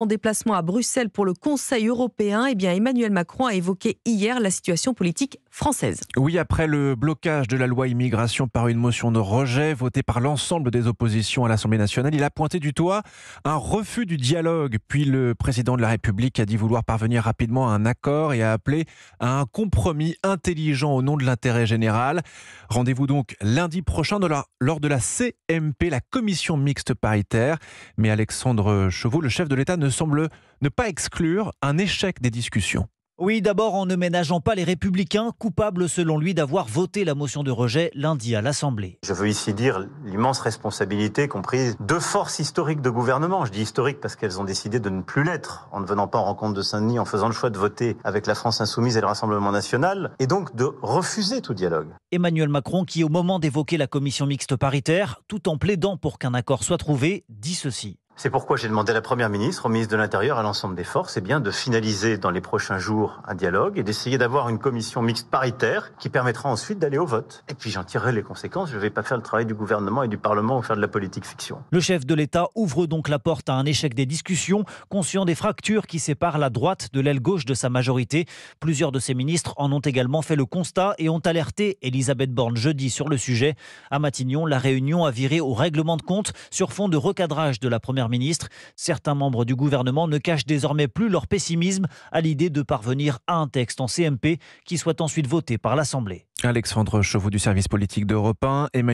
En déplacement à Bruxelles pour le Conseil européen, eh bien Emmanuel Macron a évoqué hier la situation politique française. Oui, après le blocage de la loi immigration par une motion de rejet votée par l'ensemble des oppositions à l'Assemblée nationale, il a pointé du toit un refus du dialogue. Puis le président de la République a dit vouloir parvenir rapidement à un accord et a appelé à un compromis intelligent au nom de l'intérêt général. Rendez-vous donc lundi prochain lors de la CMP, la commission mixte paritaire. Mais Alexandre Chevaux, le chef de l'État, ne semble ne pas exclure un échec des discussions. Oui, d'abord en ne ménageant pas les républicains, coupables selon lui d'avoir voté la motion de rejet lundi à l'Assemblée. Je veux ici dire l'immense responsabilité comprise prise deux forces historiques de gouvernement. Je dis historiques parce qu'elles ont décidé de ne plus l'être en ne venant pas en rencontre de Saint-Denis, en faisant le choix de voter avec la France insoumise et le Rassemblement national, et donc de refuser tout dialogue. Emmanuel Macron, qui au moment d'évoquer la commission mixte paritaire, tout en plaidant pour qu'un accord soit trouvé, dit ceci. C'est pourquoi j'ai demandé à la Première ministre, au ministre de l'Intérieur, à l'ensemble des forces, eh bien, de finaliser dans les prochains jours un dialogue et d'essayer d'avoir une commission mixte paritaire qui permettra ensuite d'aller au vote. Et puis j'en tirerai les conséquences. Je ne vais pas faire le travail du gouvernement et du Parlement ou faire de la politique fiction. Le chef de l'État ouvre donc la porte à un échec des discussions, conscient des fractures qui séparent la droite de l'aile gauche de sa majorité. Plusieurs de ses ministres en ont également fait le constat et ont alerté Elisabeth Borne jeudi sur le sujet. À Matignon, la réunion a viré au règlement de compte sur fond de recadrage de la Première ministre. Certains membres du gouvernement ne cachent désormais plus leur pessimisme à l'idée de parvenir à un texte en CMP qui soit ensuite voté par l'Assemblée. Alexandre Chevaux du service politique d'Europe